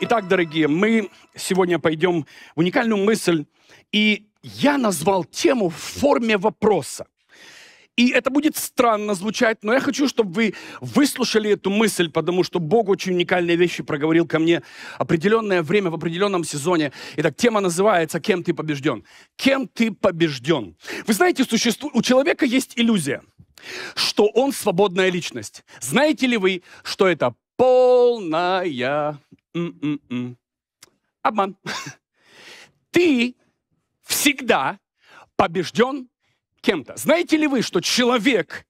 Итак, дорогие, мы сегодня пойдем в уникальную мысль, и я назвал тему в форме вопроса. И это будет странно звучать, но я хочу, чтобы вы выслушали эту мысль, потому что Бог очень уникальные вещи проговорил ко мне определенное время в определенном сезоне. Итак, тема называется «Кем ты побежден?». Кем ты побежден? Вы знаете, существу... у человека есть иллюзия, что он свободная личность. Знаете ли вы, что это полная М-м-м. Обман. Ты всегда побежден кем-то. Знаете ли вы, что человек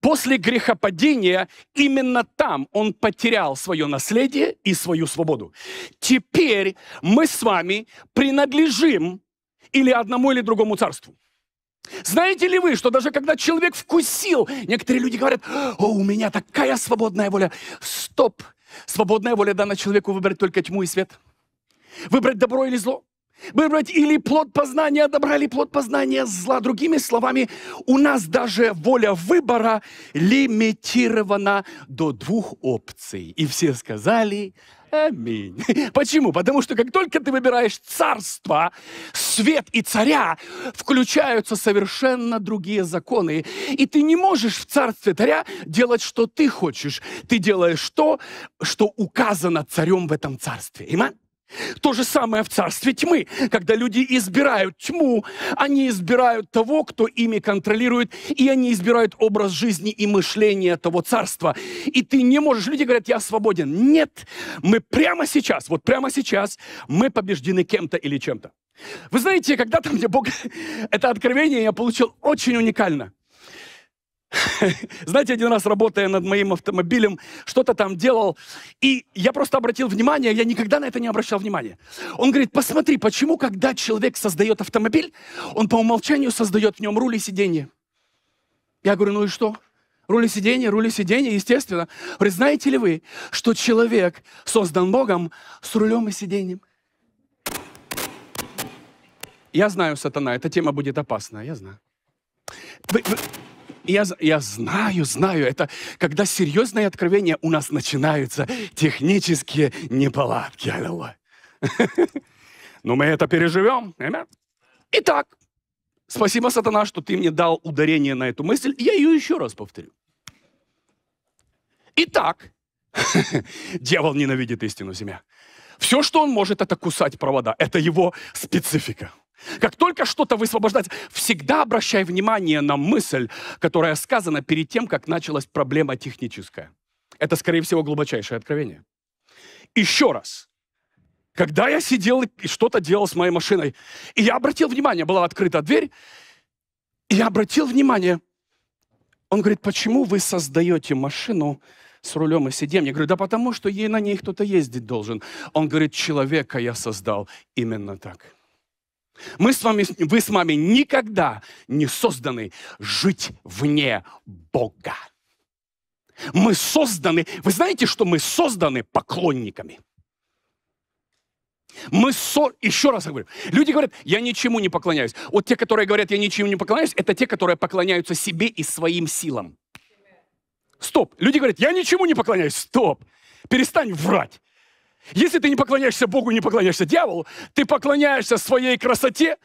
после грехопадения именно там он потерял свое наследие и свою свободу. Теперь мы с вами принадлежим или одному, или другому царству. Знаете ли вы, что даже когда человек вкусил, некоторые люди говорят, о, у меня такая свободная воля. Стоп, Свободная воля дана человеку выбрать только тьму и свет. Выбрать добро или зло. Выбрать или плод познания добра, или плод познания зла. Другими словами, у нас даже воля выбора лимитирована до двух опций. И все сказали Аминь. Почему? Потому что как только ты выбираешь царство, свет и царя, включаются совершенно другие законы. И ты не можешь в царстве царя делать, что ты хочешь. Ты делаешь то, что указано царем в этом царстве. Иман? То же самое в царстве тьмы. Когда люди избирают тьму, они избирают того, кто ими контролирует, и они избирают образ жизни и мышление того царства. И ты не можешь. Люди говорят, я свободен. Нет, мы прямо сейчас, вот прямо сейчас, мы побеждены кем-то или чем-то. Вы знаете, когда-то мне Бог это откровение я получил очень уникально. Знаете, один раз, работая над моим автомобилем, что-то там делал, и я просто обратил внимание, я никогда на это не обращал внимания. Он говорит, посмотри, почему, когда человек создает автомобиль, он по умолчанию создает в нем руль и сиденье. Я говорю, ну и что? Рули сиденья, рули сиденья, естественно. Говорит, знаете ли вы, что человек создан Богом с рулем и сиденьем? Я знаю, сатана, эта тема будет опасна, я знаю. Вы, вы я, я знаю, знаю, это когда серьезные откровения, у нас начинаются технические неполадки. Аллилуйя. Но мы это переживем. Итак, спасибо, сатана, что ты мне дал ударение на эту мысль. Я ее еще раз повторю. Итак, дьявол ненавидит истину, земля. Все, что он может, это кусать провода. Это его специфика. Как только что-то высвобождается, всегда обращай внимание на мысль, которая сказана перед тем, как началась проблема техническая. Это, скорее всего, глубочайшее откровение. Еще раз. Когда я сидел и что-то делал с моей машиной, и я обратил внимание, была открыта дверь, и я обратил внимание, он говорит, почему вы создаете машину с рулем и сиденьем? Я говорю, да потому что ей на ней кто-то ездить должен. Он говорит, человека я создал именно так. Мы с вами, вы с вами никогда не созданы жить вне Бога. Мы созданы, вы знаете, что мы созданы поклонниками. Мы со... Еще раз говорю. Люди говорят, я ничему не поклоняюсь. Вот те, которые говорят, я ничему не поклоняюсь, это те, которые поклоняются себе и своим силам. Стоп. Люди говорят, я ничему не поклоняюсь. Стоп. Перестань врать. Если ты не поклоняешься Богу, не поклоняешься дьяволу, ты поклоняешься своей красоте,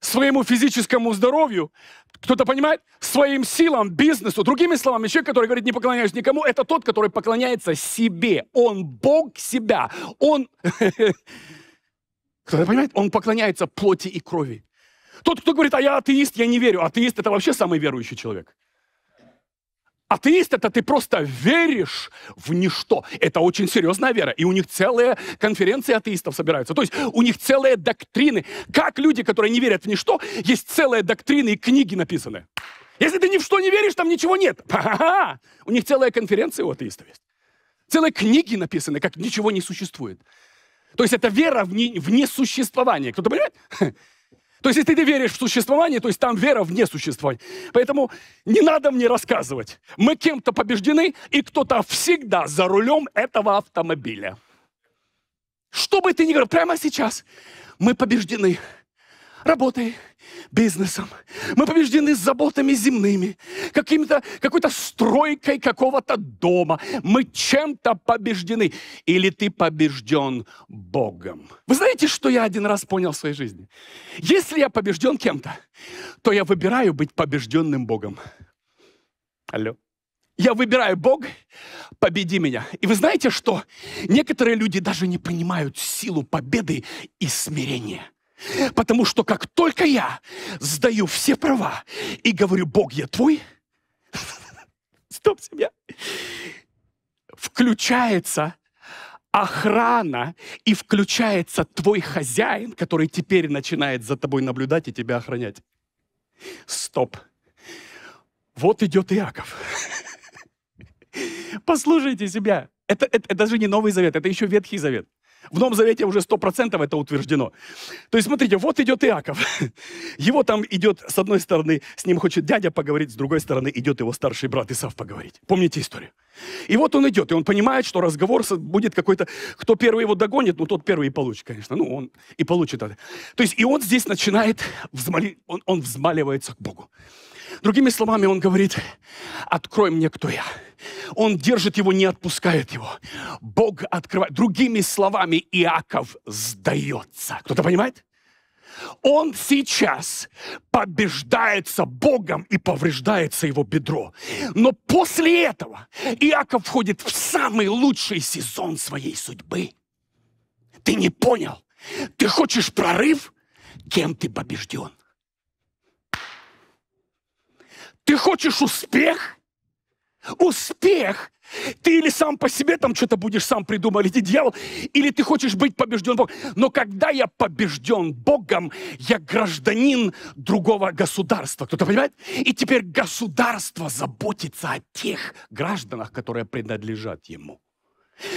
своему физическому здоровью, кто-то понимает, своим силам, бизнесу. Другими словами, человек, который говорит, не поклоняюсь никому, это тот, который поклоняется себе. Он Бог себя. Он, кто-то понимает, он поклоняется плоти и крови. Тот, кто говорит, а я атеист, я не верю. Атеист – это вообще самый верующий человек. Атеист – это ты просто веришь в ничто. Это очень серьезная вера. И у них целые конференции атеистов собираются. То есть у них целые доктрины. Как люди, которые не верят в ничто, есть целые доктрины и книги написаны. Если ты ни в что не веришь, там ничего нет. Ха-ха-ха! У них целая конференция у атеистов есть. Целые книги написаны, как ничего не существует. То есть это вера в, не, в несуществование. Кто-то понимает? То есть, если ты веришь в существование, то есть там вера в несуществование. Поэтому не надо мне рассказывать. Мы кем-то побеждены, и кто-то всегда за рулем этого автомобиля. Что бы ты ни говорил, прямо сейчас мы побеждены. Работай, бизнесом, мы побеждены с заботами земными, каким-то, какой-то стройкой какого-то дома. Мы чем-то побеждены. Или ты побежден Богом. Вы знаете, что я один раз понял в своей жизни? Если я побежден кем-то, то я выбираю быть побежденным Богом. Алло. Я выбираю Бог, победи меня. И вы знаете что? Некоторые люди даже не понимают силу победы и смирения. Потому что как только я сдаю все права и говорю, Бог, я твой, стоп, себя, включается охрана и включается твой хозяин, который теперь начинает за тобой наблюдать и тебя охранять. Стоп. Вот идет Иаков. Послушайте себя. Это, это, это даже не Новый Завет, это еще Ветхий Завет. В Новом Завете уже 100% это утверждено. То есть, смотрите, вот идет Иаков. Его там идет, с одной стороны, с ним хочет дядя поговорить, с другой стороны, идет его старший брат Исав поговорить. Помните историю? И вот он идет, и он понимает, что разговор будет какой-то, кто первый его догонит, ну тот первый и получит, конечно, ну он и получит это. То есть, и он здесь начинает, взмали, он, он взмаливается к Богу. Другими словами, он говорит, открой мне, кто я. Он держит его, не отпускает его. Бог открывает. Другими словами, Иаков сдается. Кто-то понимает? Он сейчас побеждается Богом и повреждается его бедро. Но после этого Иаков входит в самый лучший сезон своей судьбы. Ты не понял? Ты хочешь прорыв? Кем ты побежден? Ты хочешь успех? Успех! Ты или сам по себе там что-то будешь сам придумать, или дьявол, или ты хочешь быть побежден Богом. Но когда я побежден Богом, я гражданин другого государства. Кто-то понимает? И теперь государство заботится о тех гражданах, которые принадлежат ему.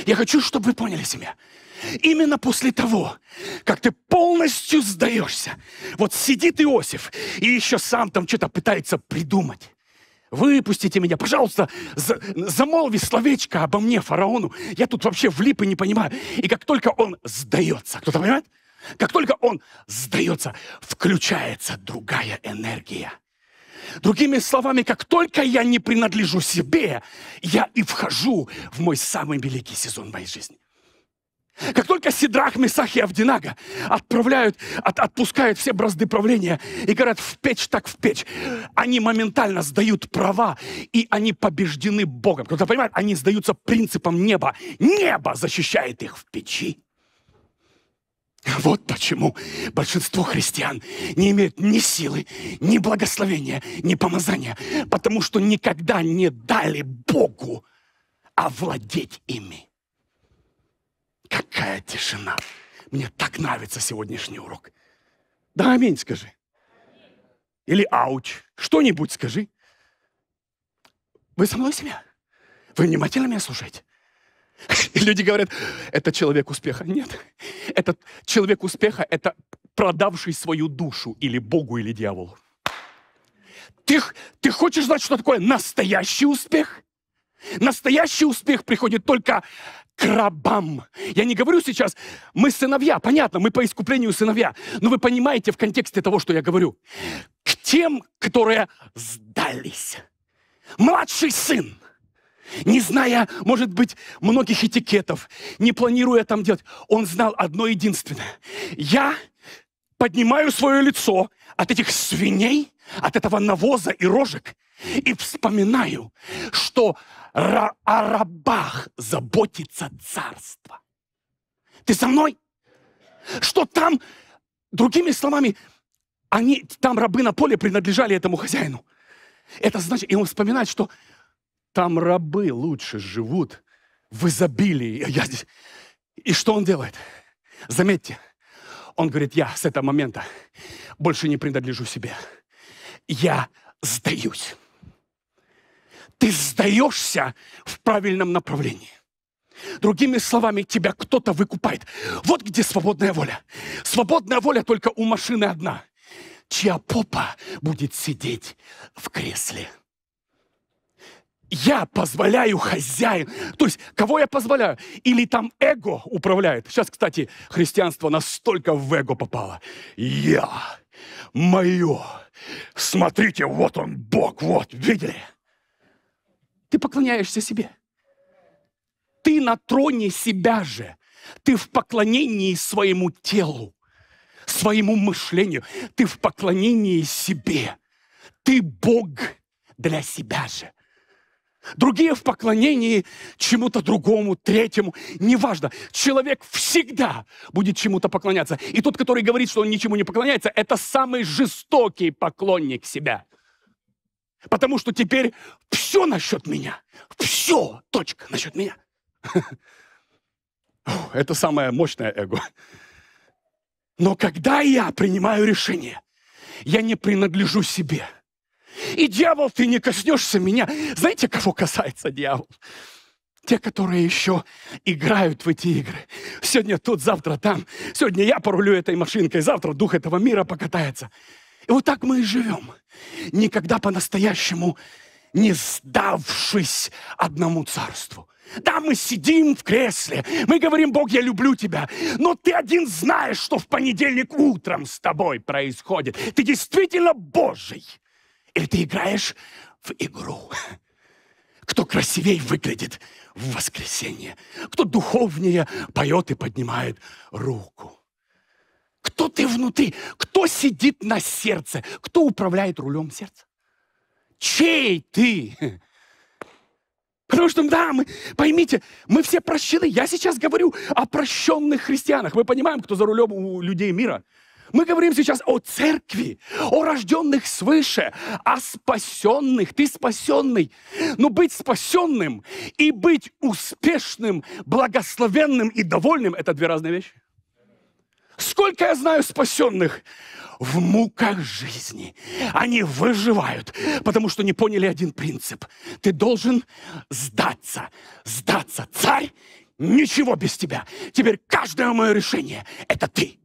Я хочу, чтобы вы поняли себя. Именно после того, как ты полностью сдаешься, вот сидит Иосиф и еще сам там что-то пытается придумать. Выпустите меня, пожалуйста, за, замолви словечко обо мне, фараону. Я тут вообще влип и не понимаю. И как только он сдается, кто-то понимает? Как только он сдается, включается другая энергия – Другими словами, как только я не принадлежу себе, я и вхожу в мой самый великий сезон моей жизни. Как только Сидрах, Месах и Авдинага отправляют, от, отпускают все бразды правления и говорят в печь так в печь, они моментально сдают права, и они побеждены Богом. Кто-то понимает, они сдаются принципом неба. Небо защищает их в печи. Вот почему большинство христиан не имеют ни силы, ни благословения, ни помазания, потому что никогда не дали Богу овладеть ими. Какая тишина! Мне так нравится сегодняшний урок. Да, аминь, скажи. Или ауч. Что-нибудь скажи. Вы со мной себя? Вы внимательно меня слушаете? И люди говорят, это человек успеха. Нет, этот человек успеха – это продавший свою душу или Богу, или дьяволу. Ты, ты хочешь знать, что такое настоящий успех? Настоящий успех приходит только к рабам. Я не говорю сейчас, мы сыновья, понятно, мы по искуплению сыновья, но вы понимаете в контексте того, что я говорю. К тем, которые сдались. Младший сын – не зная, может быть, многих этикетов, не планируя там делать. Он знал одно единственное. Я поднимаю свое лицо от этих свиней, от этого навоза и рожек, и вспоминаю, что о рабах заботится царство. Ты со мной? Что там, другими словами, они, там рабы на поле принадлежали этому хозяину. Это значит, и он вспоминает, что там рабы лучше живут в изобилии. Я... И что он делает? Заметьте, он говорит, я с этого момента больше не принадлежу себе. Я сдаюсь. Ты сдаешься в правильном направлении. Другими словами, тебя кто-то выкупает. Вот где свободная воля. Свободная воля только у машины одна. Чья попа будет сидеть в кресле я позволяю хозяин, То есть, кого я позволяю? Или там эго управляет. Сейчас, кстати, христианство настолько в эго попало. Я, мое. Смотрите, вот он, Бог, вот, видели? Ты поклоняешься себе. Ты на троне себя же. Ты в поклонении своему телу, своему мышлению. Ты в поклонении себе. Ты Бог для себя же другие в поклонении чему-то другому, третьему, неважно. Человек всегда будет чему-то поклоняться. И тот, который говорит, что он ничему не поклоняется, это самый жестокий поклонник себя. Потому что теперь все насчет меня. Все, точка, насчет меня. Это самое мощное эго. Но когда я принимаю решение, я не принадлежу себе – и дьявол, ты не коснешься меня. Знаете, кого касается дьявол? Те, которые еще играют в эти игры. Сегодня тут, завтра там. Сегодня я порулю этой машинкой, завтра дух этого мира покатается. И вот так мы и живем. Никогда по-настоящему не сдавшись одному царству. Да, мы сидим в кресле, мы говорим, Бог, я люблю тебя, но ты один знаешь, что в понедельник утром с тобой происходит. Ты действительно Божий. Или ты играешь в игру? Кто красивей выглядит в воскресенье? Кто духовнее поет и поднимает руку? Кто ты внутри? Кто сидит на сердце? Кто управляет рулем сердца? Чей ты? Потому что, да, мы, поймите, мы все прощены. Я сейчас говорю о прощенных христианах. Мы понимаем, кто за рулем у людей мира. Мы говорим сейчас о церкви, о рожденных свыше, о спасенных. Ты спасенный. Но быть спасенным и быть успешным, благословенным и довольным – это две разные вещи. Сколько я знаю спасенных в муках жизни. Они выживают, потому что не поняли один принцип. Ты должен сдаться. Сдаться. Царь, ничего без тебя. Теперь каждое мое решение – это ты.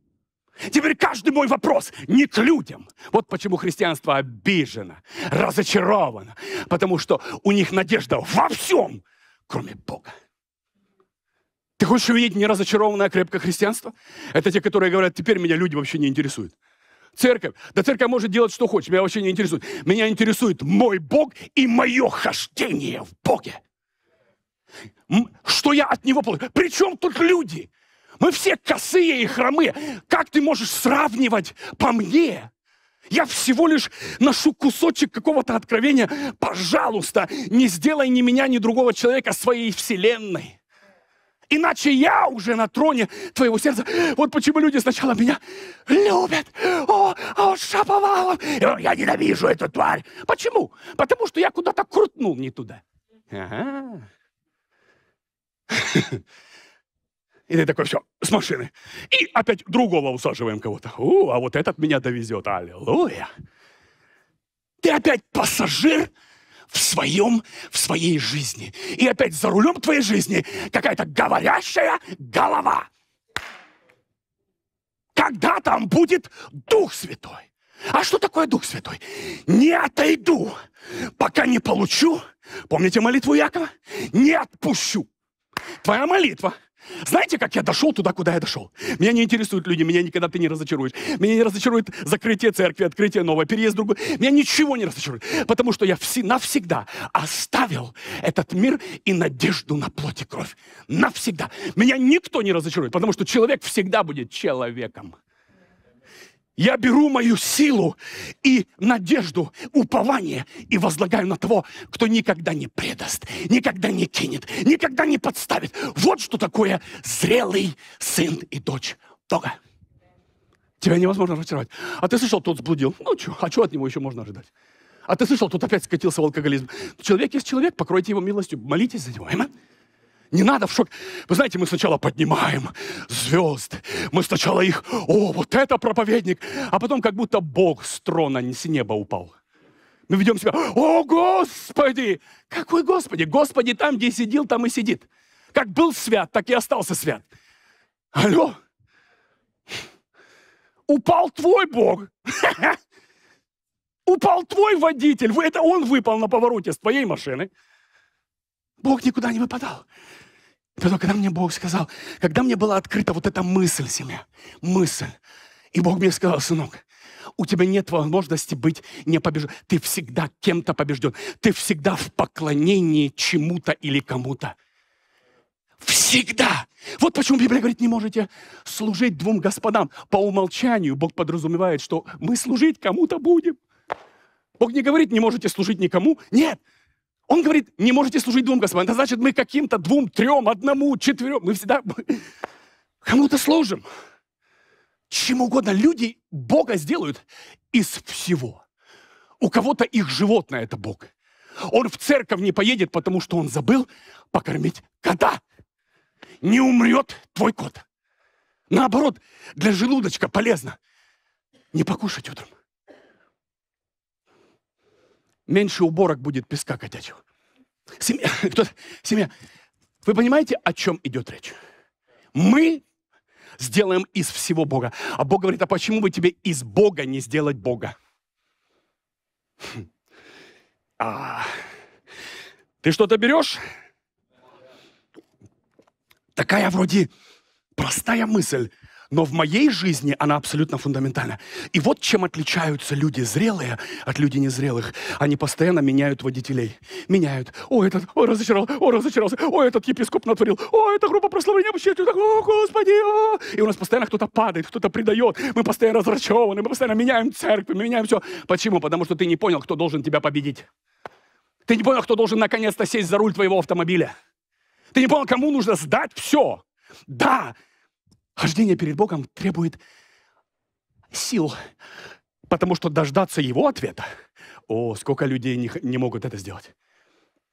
Теперь каждый мой вопрос не к людям. Вот почему христианство обижено, разочаровано. Потому что у них надежда во всем, кроме Бога. Ты хочешь увидеть неразочарованное крепкое христианство? Это те, которые говорят, теперь меня люди вообще не интересуют. Церковь. Да церковь может делать, что хочет, меня вообще не интересует. Меня интересует мой Бог и мое хождение в Боге. Что я от Него получаю. Причем тут люди? Мы все косые и хромы. Как ты можешь сравнивать по мне? Я всего лишь ношу кусочек какого-то откровения. Пожалуйста, не сделай ни меня, ни другого человека своей вселенной. Иначе я уже на троне твоего сердца. Вот почему люди сначала меня любят. О, о, Шаповалов. Я ненавижу эту тварь. Почему? Потому что я куда-то крутнул не туда. Ага. И ты такой, все, с машины. И опять другого усаживаем кого-то. У, а вот этот меня довезет. Аллилуйя. Ты опять пассажир в своем, в своей жизни. И опять за рулем твоей жизни какая-то говорящая голова. Когда там будет Дух Святой? А что такое Дух Святой? Не отойду, пока не получу. Помните молитву Якова? Не отпущу. Твоя молитва – знаете, как я дошел туда, куда я дошел? Меня не интересуют люди, меня никогда ты не разочаруешь. Меня не разочарует закрытие церкви, открытие новой, переезд другой. Меня ничего не разочарует, потому что я навсегда оставил этот мир и надежду на плоть и кровь. Навсегда. Меня никто не разочарует, потому что человек всегда будет человеком. Я беру мою силу и надежду, упование и возлагаю на того, кто никогда не предаст, никогда не кинет, никогда не подставит. Вот что такое зрелый сын и дочь Бога. Тебя невозможно разочаровать. А ты слышал, тот сблудил. Ну, чё, а чего от него еще можно ожидать? А ты слышал, тут опять скатился в алкоголизм. Человек есть человек, покройте его милостью, молитесь за него. Аминь. Не надо в шок. Вы знаете, мы сначала поднимаем звезды, мы сначала их, о, вот это проповедник, а потом как будто Бог с трона, не с неба упал. Мы ведем себя, о, Господи! Какой Господи? Господи там, где сидел, там и сидит. Как был свят, так и остался свят. Алло? Упал твой Бог. Упал твой водитель. Это он выпал на повороте с твоей машины. Бог никуда не выпадал. Потом, когда мне Бог сказал, когда мне была открыта вот эта мысль, семья, мысль, и Бог мне сказал, сынок, у тебя нет возможности быть не побежден. Ты всегда кем-то побежден. Ты всегда в поклонении чему-то или кому-то. Всегда. Вот почему Библия говорит, не можете служить двум господам. По умолчанию Бог подразумевает, что мы служить кому-то будем. Бог не говорит, не можете служить никому. Нет, он говорит, не можете служить двум господам. Это значит, мы каким-то двум, трем, одному, четверем. Мы всегда кому-то служим. Чему угодно. Люди Бога сделают из всего. У кого-то их животное – это Бог. Он в церковь не поедет, потому что он забыл покормить кота. Не умрет твой кот. Наоборот, для желудочка полезно не покушать утром меньше уборок будет песка котячего. Семья, кто семья. Вы понимаете, о чем идет речь? Мы сделаем из всего Бога. А Бог говорит, а почему бы тебе из Бога не сделать Бога? А, ты что-то берешь? Такая вроде простая мысль, но в моей жизни она абсолютно фундаментальна. И вот чем отличаются люди зрелые от людей незрелых. Они постоянно меняют водителей. Меняют. О, этот, о, разочаровал, о, разочаровался, о, этот епископ натворил, о, эта группа прославления вообще, так, о, господи, о! И у нас постоянно кто-то падает, кто-то предает, мы постоянно разрачеваны, мы постоянно меняем церковь, мы меняем все. Почему? Потому что ты не понял, кто должен тебя победить. Ты не понял, кто должен наконец-то сесть за руль твоего автомобиля. Ты не понял, кому нужно сдать все. Да, Хождение перед Богом требует сил, потому что дождаться Его ответа, о, сколько людей не, не могут это сделать.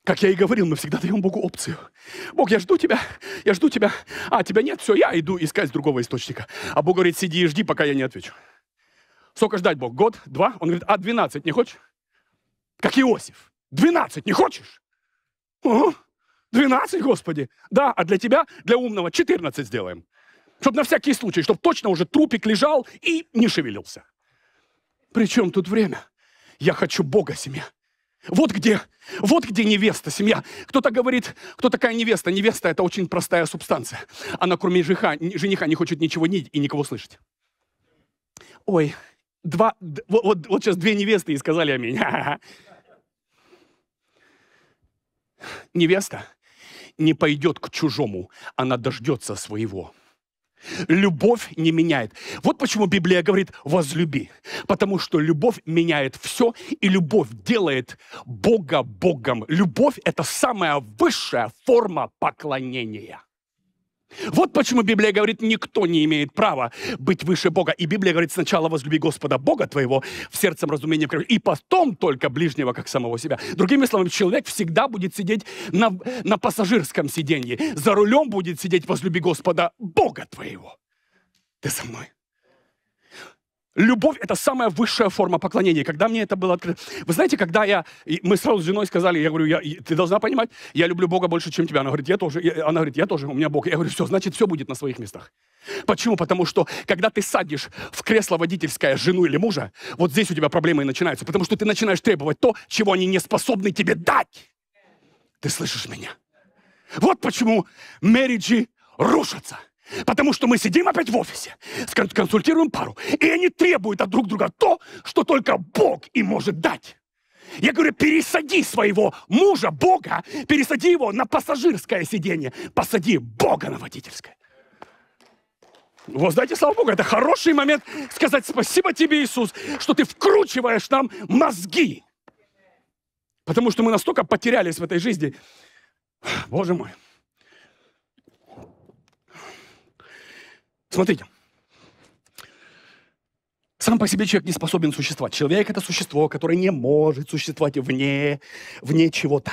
Как я и говорил, мы всегда даем Богу опцию. Бог, я жду тебя, я жду тебя. А, тебя нет, все, я иду искать другого источника. А Бог говорит, сиди и жди, пока я не отвечу. Сколько ждать, Бог? Год? Два? Он говорит, а 12 не хочешь? Как Иосиф. 12 не хочешь? Угу. 12, Господи. Да, а для тебя, для умного, 14 сделаем. Чтобы на всякий случай, чтобы точно уже трупик лежал и не шевелился. Причем тут время? Я хочу Бога, семья. Вот где, вот где невеста, семья. Кто-то говорит, кто такая невеста? Невеста – это очень простая субстанция. Она, кроме жениха, жениха не хочет ничего ни и никого слышать. Ой, два, вот, вот, вот сейчас две невесты и сказали аминь. Невеста не пойдет к чужому, она дождется своего. Любовь не меняет. Вот почему Библия говорит «возлюби». Потому что любовь меняет все, и любовь делает Бога Богом. Любовь – это самая высшая форма поклонения – вот почему Библия говорит, никто не имеет права быть выше Бога. И Библия говорит, сначала возлюби Господа Бога твоего в сердцем разумения, и потом только ближнего, как самого себя. Другими словами, человек всегда будет сидеть на, на пассажирском сиденье. За рулем будет сидеть возлюби Господа Бога твоего. Ты со мной? Любовь – это самая высшая форма поклонения. Когда мне это было открыто... Вы знаете, когда я... Мы сразу с женой сказали, я говорю, я, ты должна понимать, я люблю Бога больше, чем тебя. Она говорит, я тоже. она говорит, я тоже, у меня Бог. Я говорю, все, значит, все будет на своих местах. Почему? Потому что, когда ты садишь в кресло водительское жену или мужа, вот здесь у тебя проблемы и начинаются, потому что ты начинаешь требовать то, чего они не способны тебе дать. Ты слышишь меня? Вот почему мериджи рушатся. Потому что мы сидим опять в офисе, консультируем пару, и они требуют от друг друга то, что только Бог им может дать. Я говорю, пересади своего мужа, Бога, пересади его на пассажирское сиденье, посади Бога на водительское. Вот знаете, слава Богу, это хороший момент сказать спасибо тебе, Иисус, что ты вкручиваешь нам мозги. Потому что мы настолько потерялись в этой жизни. Боже мой. Смотрите. Сам по себе человек не способен существовать. Человек – это существо, которое не может существовать вне, вне чего-то.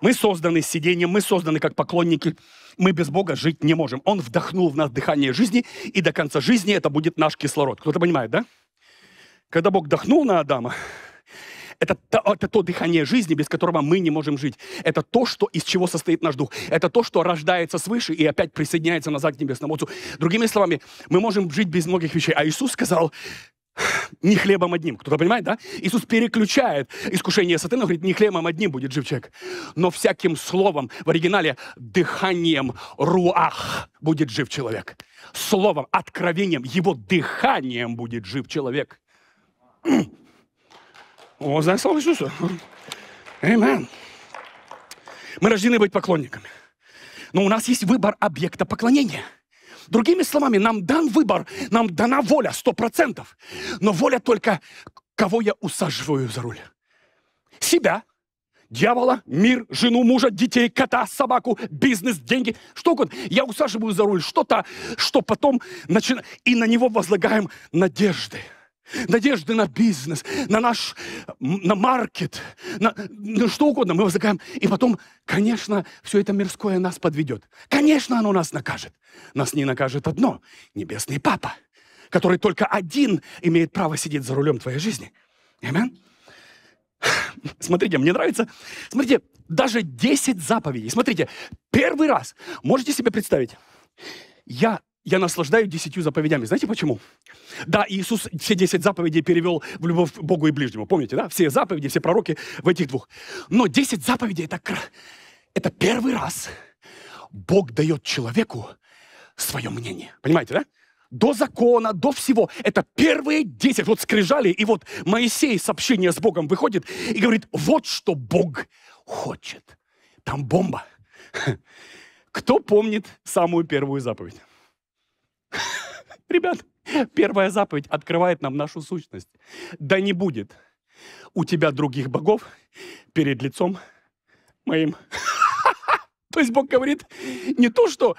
Мы созданы с сидением, мы созданы как поклонники. Мы без Бога жить не можем. Он вдохнул в нас дыхание жизни, и до конца жизни это будет наш кислород. Кто-то понимает, да? Когда Бог вдохнул на Адама, это то, а, это то дыхание жизни, без которого мы не можем жить. Это то, что, из чего состоит наш дух. Это то, что рождается свыше и опять присоединяется назад к Небесному Отцу. Другими словами, мы можем жить без многих вещей. А Иисус сказал, не хлебом одним. Кто-то понимает, да? Иисус переключает искушение сатаны, говорит, не хлебом одним будет жив человек, но всяким словом, в оригинале дыханием руах будет жив человек. Словом, откровением, его дыханием будет жив человек. О, слава Иисусу. Amen. Мы рождены быть поклонниками. Но у нас есть выбор объекта поклонения. Другими словами, нам дан выбор, нам дана воля, сто процентов. Но воля только, кого я усаживаю за руль. Себя, дьявола, мир, жену, мужа, детей, кота, собаку, бизнес, деньги, что угодно. Я усаживаю за руль что-то, что потом начинаю, и на него возлагаем надежды надежды на бизнес, на наш, на маркет, на, на что угодно. Мы возлагаем. И потом, конечно, все это мирское нас подведет. Конечно, оно нас накажет. Нас не накажет одно — Небесный Папа, который только один имеет право сидеть за рулем твоей жизни. Амин. Смотрите, мне нравится. Смотрите, даже 10 заповедей. Смотрите, первый раз. Можете себе представить? Я я наслаждаюсь десятью заповедями. Знаете почему? Да, Иисус все десять заповедей перевел в любовь к Богу и ближнему. Помните, да? Все заповеди, все пророки в этих двух. Но десять заповедей это, это первый раз Бог дает человеку свое мнение. Понимаете, да? до закона, до всего. Это первые десять. Вот скрижали, и вот Моисей с общения с Богом выходит и говорит, вот что Бог хочет. Там бомба. Кто помнит самую первую заповедь? Ребят, первая заповедь открывает нам нашу сущность. Да не будет у тебя других богов перед лицом моим. То есть Бог говорит не то, что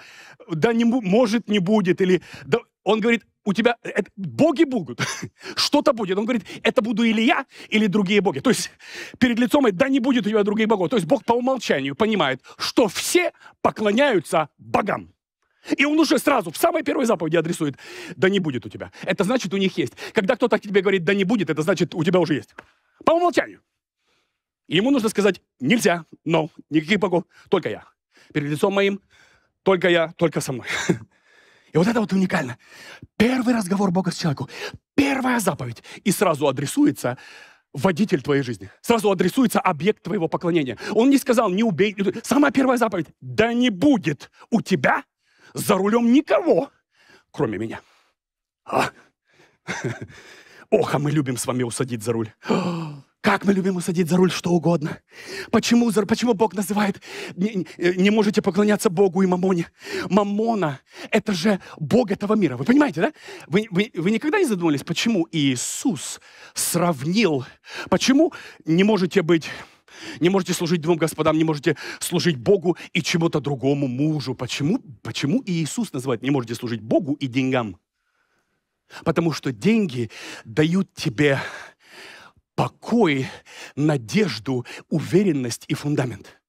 да не может не будет, или да, он говорит, у тебя это, боги будут, что-то будет. Он говорит, это буду или я, или другие боги. То есть перед лицом, да не будет у тебя других богов. То есть Бог по умолчанию понимает, что все поклоняются богам. И он уже сразу в самой первой заповеди адресует, да не будет у тебя. Это значит, у них есть. Когда кто-то тебе говорит, да не будет, это значит, у тебя уже есть. По умолчанию. ему нужно сказать, нельзя, но, никаких богов, только я. Перед лицом моим, только я, только со мной. И вот это вот уникально. Первый разговор Бога с человеком, первая заповедь, и сразу адресуется водитель твоей жизни. Сразу адресуется объект твоего поклонения. Он не сказал, не убей. Самая первая заповедь, да не будет у тебя за рулем никого, кроме меня. А? Ох, а мы любим с вами усадить за руль. Как мы любим усадить за руль что угодно. Почему, почему Бог называет, не, не можете поклоняться Богу и Мамоне? Мамона – это же Бог этого мира. Вы понимаете, да? Вы, вы, вы никогда не задумывались, почему Иисус сравнил, почему не можете быть не можете служить двум господам, не можете служить Богу и чему-то другому мужу. Почему, почему Иисус называет «не можете служить Богу и деньгам»? Потому что деньги дают тебе покой, надежду, уверенность и фундамент.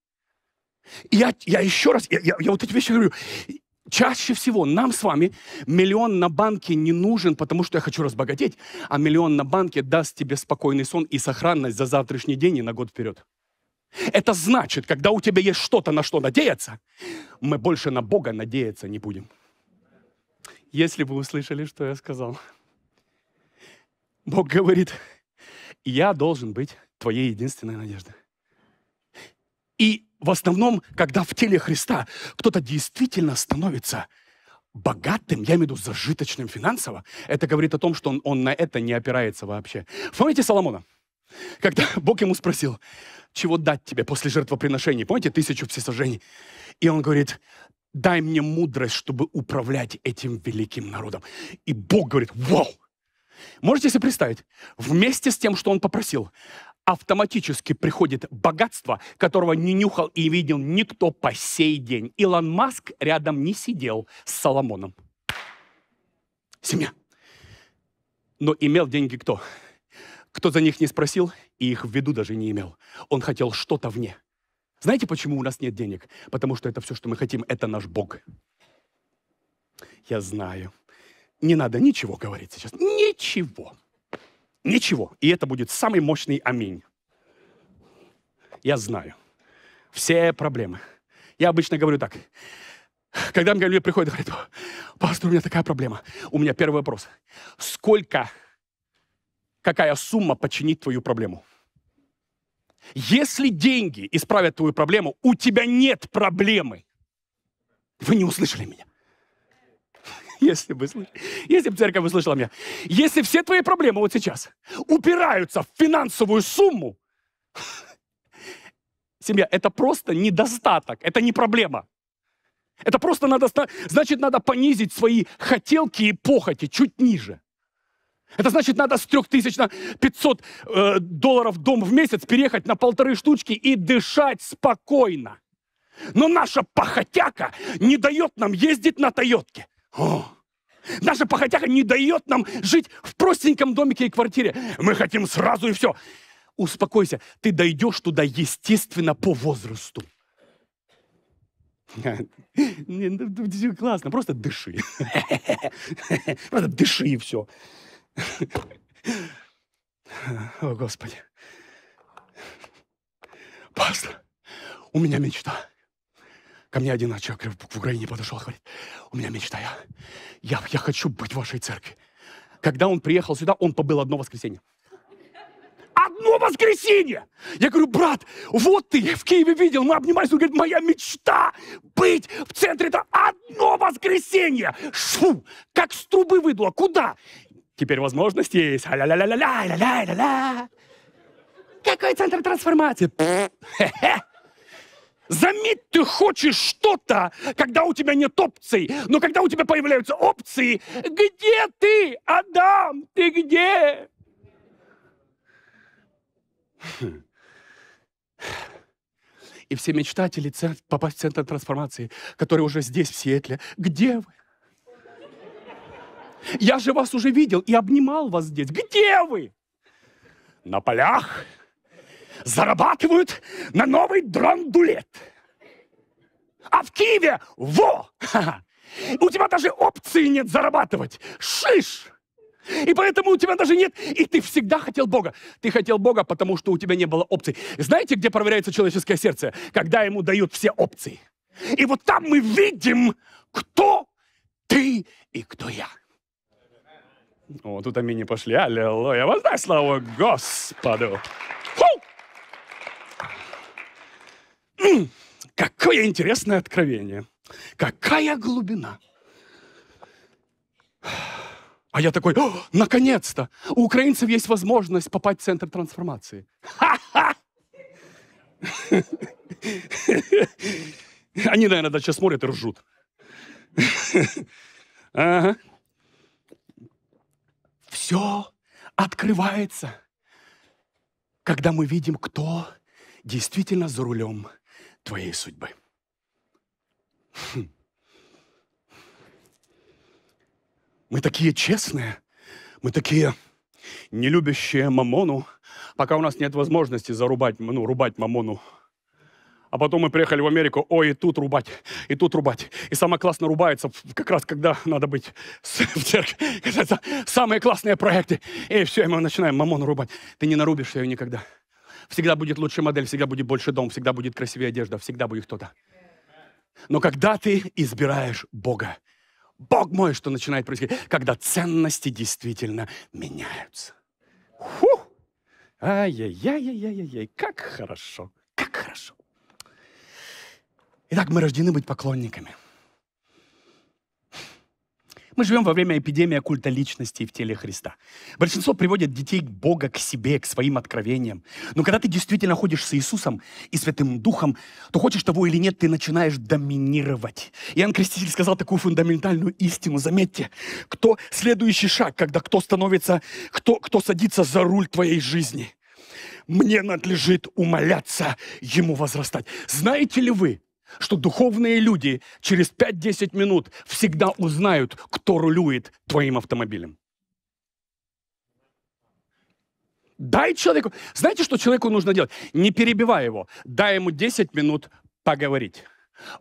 И я, я еще раз, я, я, я вот эти вещи говорю, Чаще всего нам с вами миллион на банке не нужен, потому что я хочу разбогатеть, а миллион на банке даст тебе спокойный сон и сохранность за завтрашний день и на год вперед. Это значит, когда у тебя есть что-то, на что надеяться, мы больше на Бога надеяться не будем. Если бы вы услышали, что я сказал. Бог говорит, я должен быть твоей единственной надеждой. И в основном, когда в теле Христа кто-то действительно становится богатым, я имею в виду зажиточным финансово, это говорит о том, что он, он на это не опирается вообще. Помните Соломона? Когда Бог ему спросил, чего дать тебе после жертвоприношений? Помните, тысячу всесожжений? И он говорит, дай мне мудрость, чтобы управлять этим великим народом. И Бог говорит, вау! Можете себе представить, вместе с тем, что он попросил, автоматически приходит богатство, которого не нюхал и видел никто по сей день. Илон Маск рядом не сидел с Соломоном. Семья. Но имел деньги кто? Кто за них не спросил и их в виду даже не имел. Он хотел что-то вне. Знаете, почему у нас нет денег? Потому что это все, что мы хотим, это наш Бог. Я знаю. Не надо ничего говорить сейчас. Ничего. Ничего. И это будет самый мощный аминь. Я знаю. Все проблемы. Я обычно говорю так. Когда мне люди приходят и говорят, пастор, у меня такая проблема. У меня первый вопрос. Сколько, какая сумма починит твою проблему? Если деньги исправят твою проблему, у тебя нет проблемы. Вы не услышали меня. если бы, если бы церковь услышала меня, если все твои проблемы вот сейчас упираются в финансовую сумму, семья, это просто недостаток, это не проблема. Это просто надо, значит, надо понизить свои хотелки и похоти чуть ниже. Это значит, надо с 3000 на 500 э, долларов дом в месяц переехать на полторы штучки и дышать спокойно. Но наша похотяка не дает нам ездить на Тойотке. О, наша похотяга не дает нам жить в простеньком домике и квартире. Мы хотим сразу и все. Успокойся, ты дойдешь туда, естественно, по возрасту. Ну, классно, просто дыши. Просто дыши и все. О, Господи. Пастор, у меня мечта. Ко мне один человек в Украине подошел, и говорит, у меня мечта, я, я, я хочу быть в вашей церкви. Когда он приехал сюда, он побыл одно воскресенье. Одно воскресенье! Я говорю, брат, вот ты, в Киеве видел, мы обнимались, он говорит, моя мечта быть в центре, это одно воскресенье! Шу! Как с трубы выдуло, куда? Теперь возможность есть. ля ля ля ля ля ля ля ля Какой центр трансформации? Заметь, ты хочешь что-то, когда у тебя нет опций. Но когда у тебя появляются опции, где ты, Адам, ты где? И все мечтатели попасть в центр трансформации, которые уже здесь, в Сиэтле. Где вы? Я же вас уже видел и обнимал вас здесь. Где вы? На полях, зарабатывают на новый драндулет. А в Киеве во! У тебя даже опции нет зарабатывать. Шиш! И поэтому у тебя даже нет, и ты всегда хотел Бога. Ты хотел Бога, потому что у тебя не было опций. Знаете, где проверяется человеческое сердце? Когда ему дают все опции. И вот там мы видим, кто ты и кто я. О, тут амини пошли. Аллилуйя. Воздай славу Господу. Фу! Какое интересное откровение. Какая глубина. А я такой, наконец-то! У украинцев есть возможность попасть в центр трансформации. Ха-ха! Они, наверное, даже сейчас смотрят и ржут. Ага. Все открывается, когда мы видим, кто действительно за рулем – твоей судьбы. Хм. Мы такие честные, мы такие не любящие мамону, пока у нас нет возможности зарубать, ну, рубать мамону. А потом мы приехали в Америку, ой, и тут рубать, и тут рубать. И самое классное рубается как раз, когда надо быть в церкви. Это самые классные проекты. И все, и мы начинаем мамону рубать. Ты не нарубишь ее никогда. Всегда будет лучшая модель, всегда будет больше дом, всегда будет красивее одежда, всегда будет кто-то. Но когда ты избираешь Бога, Бог мой, что начинает происходить, когда ценности действительно меняются. Фу! Ай-яй-яй-яй-яй-яй, как хорошо, как хорошо. Итак, мы рождены быть поклонниками – мы живем во время эпидемии культа личности в теле Христа. Большинство приводят детей Бога, к себе, к своим откровениям. Но когда ты действительно ходишь с Иисусом и Святым Духом, то хочешь того или нет, ты начинаешь доминировать. Иоанн Креститель сказал такую фундаментальную истину. Заметьте, кто следующий шаг, когда кто становится, кто, кто садится за руль твоей жизни – мне надлежит умоляться, ему возрастать. Знаете ли вы, что духовные люди через 5-10 минут всегда узнают, кто рулюет твоим автомобилем. Дай человеку... Знаете, что человеку нужно делать? Не перебивай его. Дай ему 10 минут поговорить.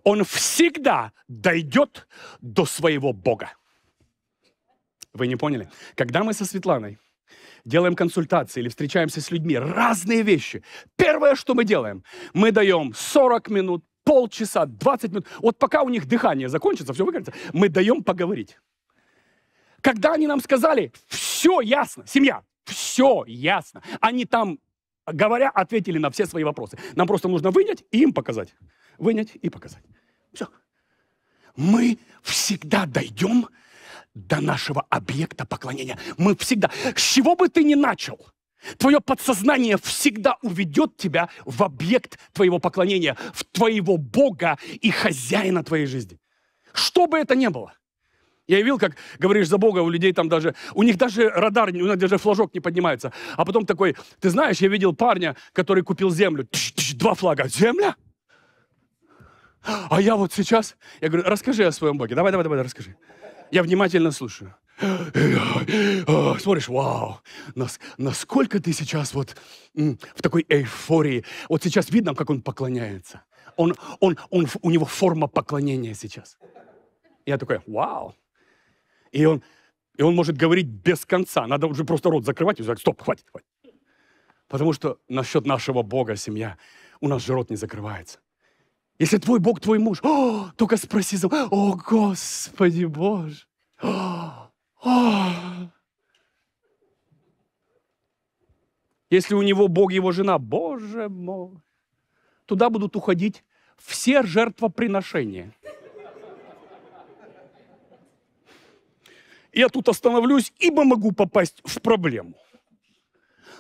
Он всегда дойдет до своего Бога. Вы не поняли? Когда мы со Светланой делаем консультации или встречаемся с людьми, разные вещи. Первое, что мы делаем, мы даем 40 минут, полчаса, 20 минут. Вот пока у них дыхание закончится, все выкатится, мы даем поговорить. Когда они нам сказали, все ясно, семья, все ясно. Они там, говоря, ответили на все свои вопросы. Нам просто нужно вынять и им показать. Вынять и показать. Все. Мы всегда дойдем до нашего объекта поклонения. Мы всегда, с чего бы ты ни начал, Твое подсознание всегда уведет тебя в объект твоего поклонения, в твоего Бога и хозяина твоей жизни. Что бы это ни было. Я видел, как говоришь за Бога, у людей там даже, у них даже радар, у них даже флажок не поднимается. А потом такой, ты знаешь, я видел парня, который купил землю. Тш, тш, два флага. Земля? А я вот сейчас, я говорю, расскажи о своем Боге. Давай, давай, давай, расскажи. Я внимательно слушаю. смотришь, вау, нас, насколько ты сейчас вот в такой эйфории. Вот сейчас видно, как он поклоняется. Он, он, он, у него форма поклонения сейчас. Я такой, вау. И он, и он может говорить без конца. Надо уже просто рот закрывать и сказать, стоп, хватит, хватит. Потому что насчет нашего Бога, семья, у нас же рот не закрывается. Если твой Бог, твой муж, о, только спроси, за, о, Господи Боже, о, если у него Бог его жена, Боже мой, туда будут уходить все жертвоприношения. Я тут остановлюсь, ибо могу попасть в проблему.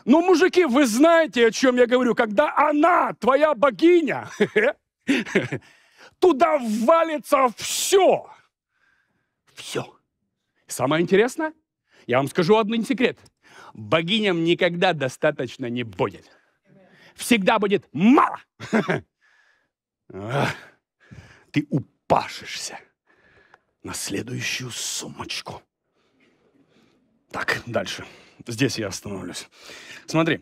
Но, мужики, вы знаете, о чем я говорю. Когда она, твоя богиня, туда валится все. Все. Самое интересное, я вам скажу один секрет. Богиням никогда достаточно не будет. Всегда будет мало. Ты упашешься на следующую сумочку. Так, дальше. Здесь я остановлюсь. Смотри.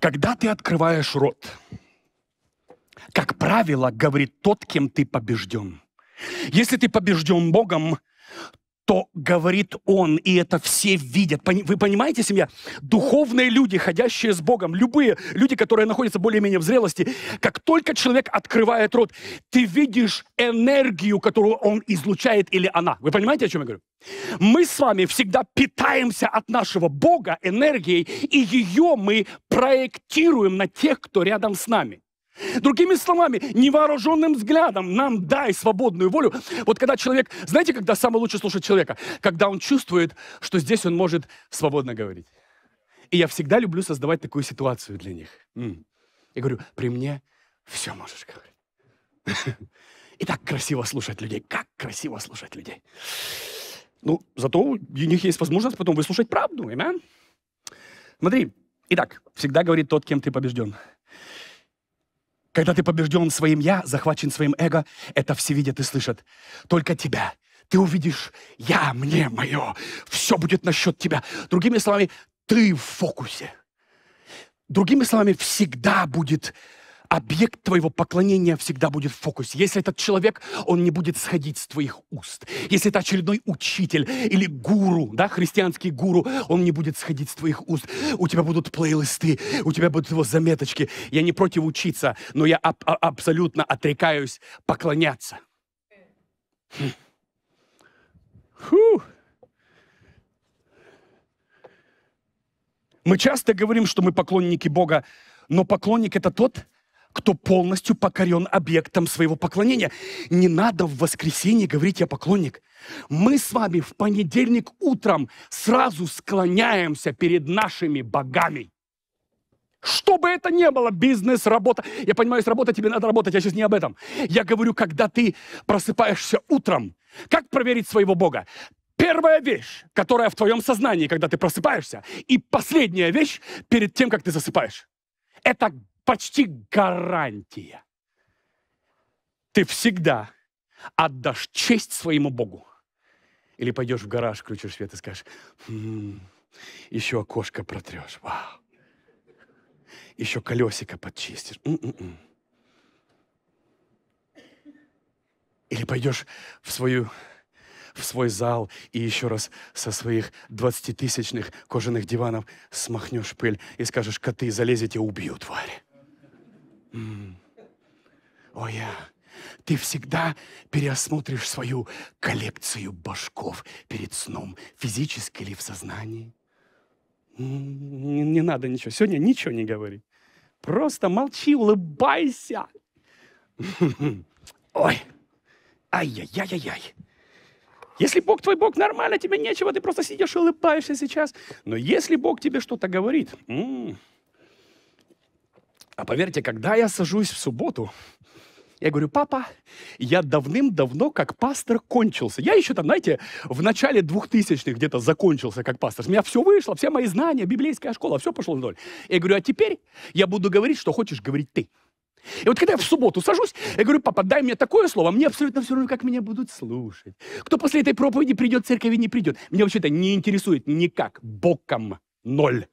Когда ты открываешь рот, как правило, говорит тот, кем ты побежден. Если ты побежден Богом, то говорит он, и это все видят. Вы понимаете, семья? Духовные люди, ходящие с Богом, любые люди, которые находятся более-менее в зрелости, как только человек открывает рот, ты видишь энергию, которую он излучает или она. Вы понимаете, о чем я говорю? Мы с вами всегда питаемся от нашего Бога энергией, и ее мы проектируем на тех, кто рядом с нами. Другими словами, невооруженным взглядом нам дай свободную волю. Вот когда человек, знаете, когда самое лучше слушать человека? Когда он чувствует, что здесь он может свободно говорить. И я всегда люблю создавать такую ситуацию для них. Я говорю, при мне все можешь говорить. И так красиво слушать людей. Как красиво слушать людей. Ну, зато у них есть возможность потом выслушать правду. Amen? Смотри. Итак, всегда говорит тот, кем ты побежден. Когда ты побежден своим «я», захвачен своим эго, это все видят и слышат. Только тебя. Ты увидишь «я», «мне», «мое». Все будет насчет тебя. Другими словами, ты в фокусе. Другими словами, всегда будет объект твоего поклонения всегда будет в фокусе. Если этот человек, он не будет сходить с твоих уст. Если это очередной учитель или гуру, да, христианский гуру, он не будет сходить с твоих уст. У тебя будут плейлисты, у тебя будут его заметочки. Я не против учиться, но я аб- а, абсолютно отрекаюсь поклоняться. Хм. Фу. Мы часто говорим, что мы поклонники Бога, но поклонник это тот, кто полностью покорен объектом своего поклонения. Не надо в воскресенье говорить «я поклонник». Мы с вами в понедельник утром сразу склоняемся перед нашими богами. Что бы это ни было, бизнес, работа. Я понимаю, есть работа тебе надо работать, я сейчас не об этом. Я говорю, когда ты просыпаешься утром, как проверить своего Бога? Первая вещь, которая в твоем сознании, когда ты просыпаешься, и последняя вещь перед тем, как ты засыпаешь. Это почти гарантия. Ты всегда отдашь честь своему Богу. Или пойдешь в гараж, включишь свет и скажешь, «М-м, еще окошко протрешь, вау. Еще колесико подчистишь. М-м-м. Или пойдешь в свою в свой зал и еще раз со своих двадцатитысячных кожаных диванов смахнешь пыль и скажешь, коты, залезете, убью, тварь. О, я. Ты всегда переосмотришь свою коллекцию башков перед сном, физически или в сознании. Не, не надо ничего. Сегодня ничего не говори. Просто молчи, улыбайся. Ой, ай-яй-яй-яй-яй. Если Бог твой Бог, нормально, тебе нечего, ты просто сидишь и улыбаешься сейчас. Но если Бог тебе что-то говорит, м -м, а поверьте, когда я сажусь в субботу, я говорю, папа, я давным-давно как пастор кончился. Я еще там, знаете, в начале 2000-х где-то закончился как пастор. У меня все вышло, все мои знания, библейская школа, все пошло вдоль. Я говорю, а теперь я буду говорить, что хочешь говорить ты. И вот когда я в субботу сажусь, я говорю, папа, дай мне такое слово, а мне абсолютно все равно, как меня будут слушать. Кто после этой проповеди придет, церковь не придет. Меня вообще-то не интересует никак, боком ноль.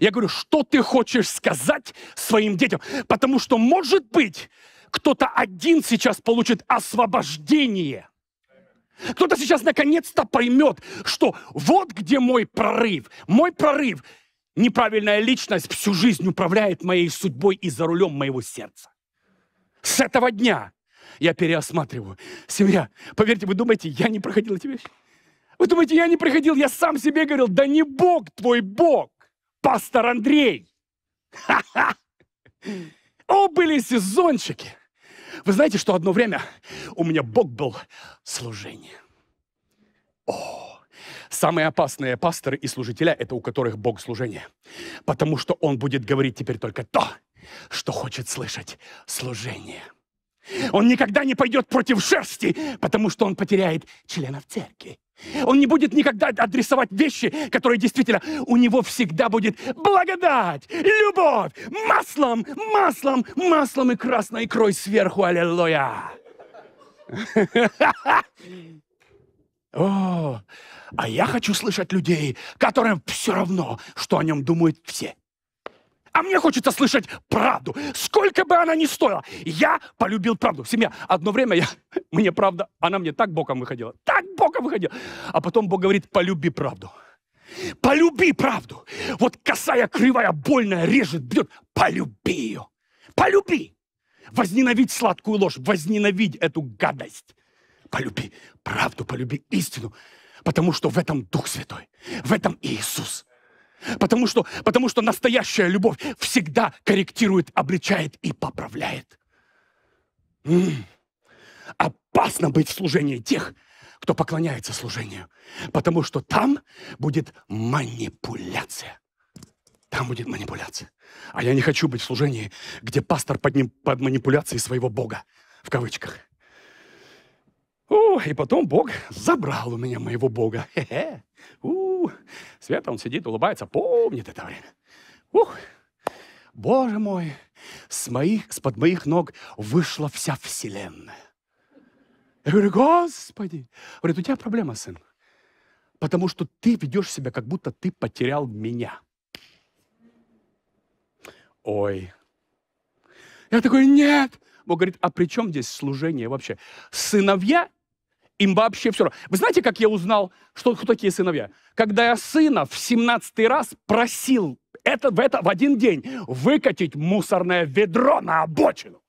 Я говорю, что ты хочешь сказать своим детям? Потому что, может быть, кто-то один сейчас получит освобождение. Кто-то сейчас наконец-то поймет, что вот где мой прорыв. Мой прорыв. Неправильная личность всю жизнь управляет моей судьбой и за рулем моего сердца. С этого дня я переосматриваю. Семья, поверьте, вы думаете, я не проходил эти вещи? Вы думаете, я не проходил, я сам себе говорил, да не Бог твой Бог пастор Андрей. Ха-ха! О, были сезончики! Вы знаете, что одно время у меня Бог был служение. О, самые опасные пасторы и служителя – это у которых Бог служение. Потому что он будет говорить теперь только то, что хочет слышать служение. Он никогда не пойдет против шерсти, потому что он потеряет членов церкви. Он не будет никогда адресовать вещи, которые действительно... У него всегда будет благодать, любовь, маслом, маслом, маслом и красной икрой сверху. Аллилуйя! О, а я хочу слышать людей, которым все равно, что о нем думают все. А мне хочется слышать правду, сколько бы она ни стоила. Я полюбил правду. Семья, одно время я, мне правда, она мне так боком выходила. Так пророка выходил. А потом Бог говорит, полюби правду. Полюби правду. Вот косая, кривая, больная, режет, бьет. Полюби ее. Полюби. Возненавидь сладкую ложь. Возненавидь эту гадость. Полюби правду, полюби истину. Потому что в этом Дух Святой. В этом Иисус. Потому что, потому что настоящая любовь всегда корректирует, обличает и поправляет. М-м. Опасно быть в служении тех, кто поклоняется служению, потому что там будет манипуляция. Там будет манипуляция. А я не хочу быть в служении, где пастор под, ним, под манипуляцией своего Бога, в кавычках. О, и потом Бог забрал у меня моего Бога. Хе-хе. У, Света, он сидит, улыбается, помнит это время. Ух, Боже мой, с, моих, с под моих ног вышла вся вселенная. Я говорю, Господи. говорит, у тебя проблема, сын. Потому что ты ведешь себя, как будто ты потерял меня. Ой. Я такой, нет. Бог говорит, а при чем здесь служение вообще? Сыновья им вообще все равно. Вы знаете, как я узнал, что кто такие сыновья? Когда я сына в 17 раз просил это, в, это, в один день выкатить мусорное ведро на обочину.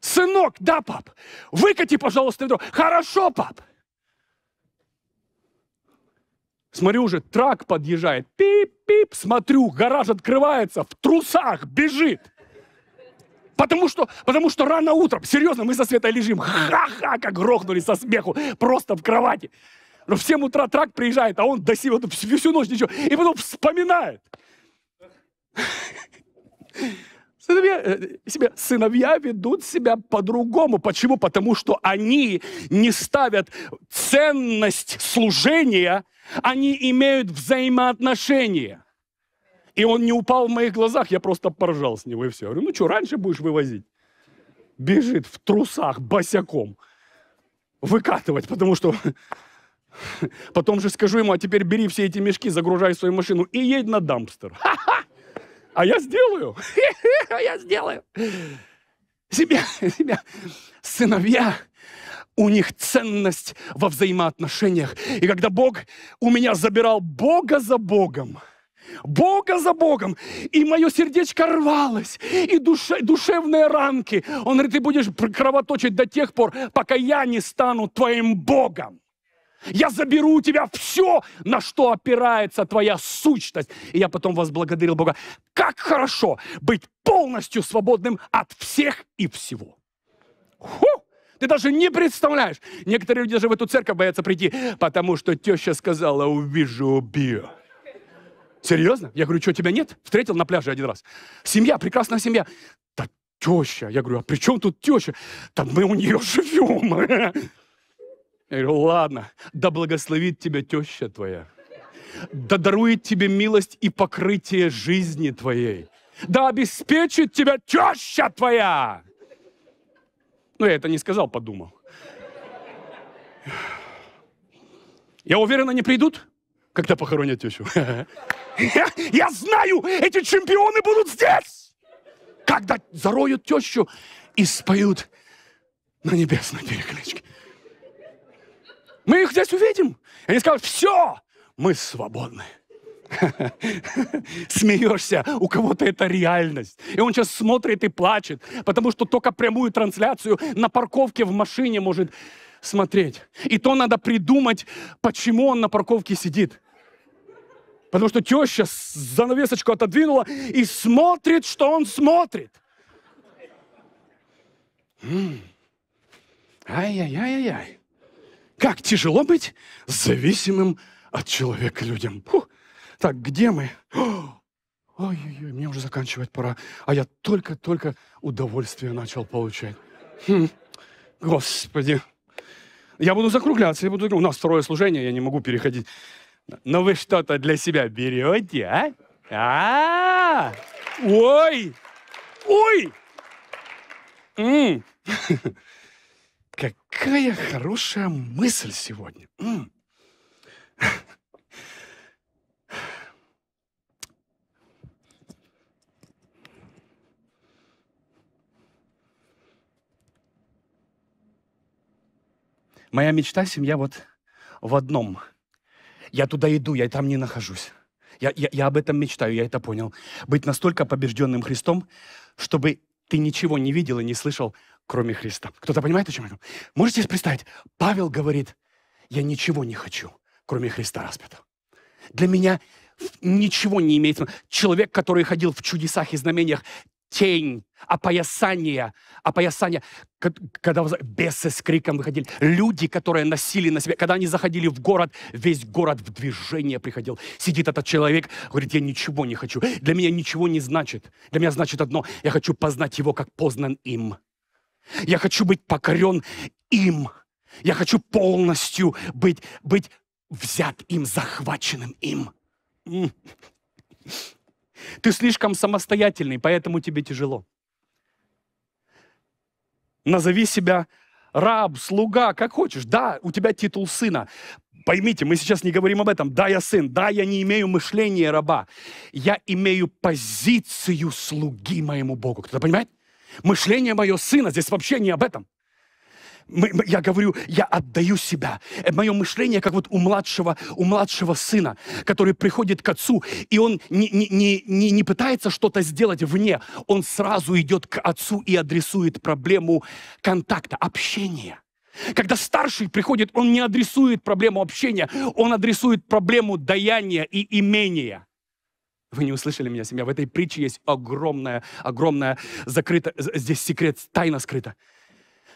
Сынок, да, пап, выкати, пожалуйста, ведро. Хорошо, пап. Смотрю уже, трак подъезжает. Пип-пип, смотрю, гараж открывается, в трусах бежит. Потому что, потому что рано утром, серьезно, мы со Светой лежим. Ха-ха, как грохнули со смеху, просто в кровати. Но в 7 утра трак приезжает, а он до сего всю, всю ночь ничего. И потом вспоминает. Сыновья, э, себя, сыновья ведут себя по-другому. Почему? Потому что они не ставят ценность служения, они имеют взаимоотношения. И он не упал в моих глазах, я просто поржал с него и все. Я говорю, ну что, раньше будешь вывозить? Бежит в трусах, босяком. Выкатывать, потому что... Потом же скажу ему, а теперь бери все эти мешки, загружай в свою машину и едь на дампстер. Ха-ха! А я сделаю. А я сделаю. Себя, себя. Сыновья, у них ценность во взаимоотношениях. И когда Бог у меня забирал Бога за Богом, Бога за Богом. И мое сердечко рвалось, и душе, душевные ранки. Он говорит, ты будешь кровоточить до тех пор, пока я не стану твоим Богом. Я заберу у тебя все, на что опирается твоя сущность. И я потом возблагодарил Бога. Как хорошо быть полностью свободным от всех и всего. Фу! Ты даже не представляешь. Некоторые люди даже в эту церковь боятся прийти, потому что теща сказала, увижу, убью. Серьезно? Я говорю, что, тебя нет? Встретил на пляже один раз. Семья, прекрасная семья. Да теща. Я говорю, а при чем тут теща? Да мы у нее живем. Я говорю, ладно, да благословит тебя теща твоя, да дарует тебе милость и покрытие жизни твоей, да обеспечит тебя теща твоя. Ну, я это не сказал, подумал. Я уверен, они придут, когда похоронят тещу. Я знаю, эти чемпионы будут здесь, когда зароют тещу и споют на небесной перекличке. Мы их здесь увидим. И они скажут, все, мы свободны. Смеешься, у кого-то это реальность. И он сейчас смотрит и плачет, потому что только прямую трансляцию на парковке в машине может смотреть. И то надо придумать, почему он на парковке сидит. Потому что теща занавесочку отодвинула и смотрит, что он смотрит. Ай-яй-яй-яй. Как тяжело быть зависимым от человека людям. Фух. Так, где мы? Ой-ой-ой, мне уже заканчивать пора. А я только-только удовольствие начал получать. Хм. Господи. Я буду закругляться, я буду... У нас второе служение, я не могу переходить. Но вы что-то для себя берете, а? А, Ой! Ой! Какая хорошая мысль сегодня. Моя мечта, семья вот в одном. Я туда иду, я там не нахожусь. Я, я, я об этом мечтаю, я это понял. Быть настолько побежденным Христом, чтобы ты ничего не видел и не слышал кроме Христа. Кто-то понимает, о чем я говорю? Можете представить? Павел говорит, я ничего не хочу, кроме Христа распятого. Для меня ничего не имеет смысла. Человек, который ходил в чудесах и знамениях, тень, опоясание, опоясание, когда бесы с криком выходили, люди, которые носили на себе, когда они заходили в город, весь город в движение приходил. Сидит этот человек, говорит, я ничего не хочу, для меня ничего не значит, для меня значит одно, я хочу познать его, как познан им. Я хочу быть покорен им. Я хочу полностью быть, быть взят им, захваченным им. Ты слишком самостоятельный, поэтому тебе тяжело. Назови себя раб, слуга, как хочешь. Да, у тебя титул сына. Поймите, мы сейчас не говорим об этом. Да, я сын, да, я не имею мышления раба. Я имею позицию слуги моему Богу. Кто-то понимает? Мышление мое сына здесь вообще не об этом. я говорю, я отдаю себя. Э, мое мышление, как вот у младшего, у младшего сына, который приходит к отцу, и он не, не, не, не пытается что-то сделать вне, он сразу идет к отцу и адресует проблему контакта, общения. Когда старший приходит, он не адресует проблему общения, он адресует проблему даяния и имения. Вы не услышали меня, семья. В этой притче есть огромная, огромная закрыта, здесь секрет, тайна скрыта.